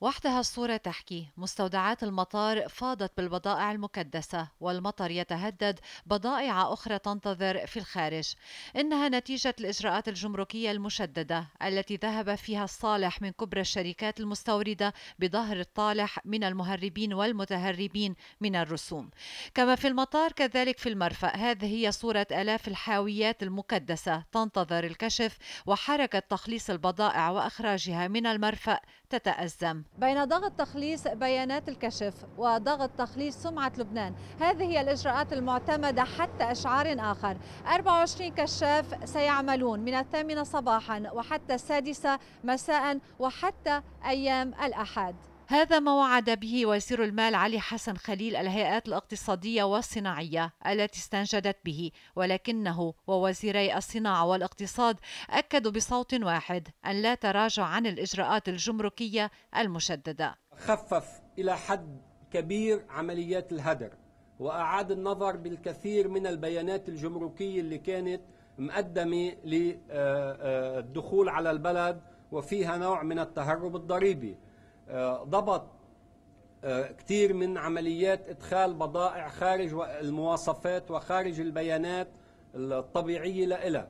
وحدها الصورة تحكي مستودعات المطار فاضت بالبضائع المكدسة والمطر يتهدد بضائع أخرى تنتظر في الخارج إنها نتيجة الإجراءات الجمركية المشددة التي ذهب فيها الصالح من كبرى الشركات المستوردة بظهر الطالح من المهربين والمتهربين من الرسوم كما في المطار كذلك في المرفأ هذه هي صورة آلاف الحاويات المكدسة تنتظر الكشف وحركة تخليص البضائع وإخراجها من المرفأ تتأزم بين ضغط تخليص بيانات الكشف وضغط تخليص سمعة لبنان هذه هي الإجراءات المعتمدة حتى إشعار آخر 24 كشاف سيعملون من الثامنة صباحا وحتى السادسة مساء وحتى أيام الأحد هذا ما وعد به وزير المال علي حسن خليل الهيئات الاقتصادية والصناعية التي استنجدت به ولكنه ووزيري الصناعة والاقتصاد أكدوا بصوت واحد أن لا تراجع عن الإجراءات الجمركية المشددة خفف إلى حد كبير عمليات الهدر وأعاد النظر بالكثير من البيانات الجمركية اللي كانت مقدمة للدخول على البلد وفيها نوع من التهرب الضريبي آه، ضبط آه، كتير من عمليات إدخال بضائع خارج المواصفات وخارج البيانات الطبيعية لإلها.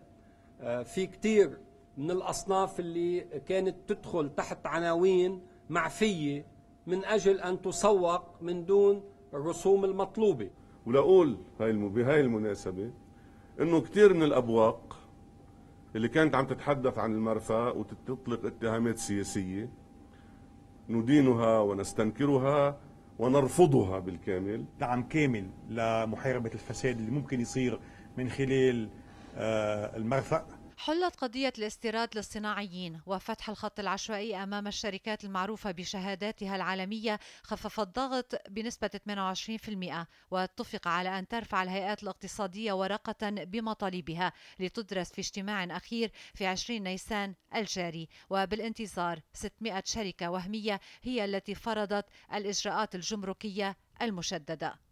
آه، في كتير من الأصناف اللي كانت تدخل تحت عناوين معفية من أجل أن تسوق من دون الرسوم المطلوبة ولأقول هاي بهاي المناسبة أنه كتير من الأبواق اللي كانت عم تتحدث عن المرفأ وتطلق اتهامات سياسية ندينها ونستنكرها ونرفضها بالكامل دعم كامل لمحاربة الفساد اللي ممكن يصير من خلال آه، المرفأ حلت قضية الاستيراد للصناعيين وفتح الخط العشوائي أمام الشركات المعروفة بشهاداتها العالمية خفف الضغط بنسبة 28% واتفق على أن ترفع الهيئات الاقتصادية ورقة بمطالبها لتدرس في اجتماع أخير في 20 نيسان الجاري وبالانتظار 600 شركة وهمية هي التي فرضت الإجراءات الجمركية المشددة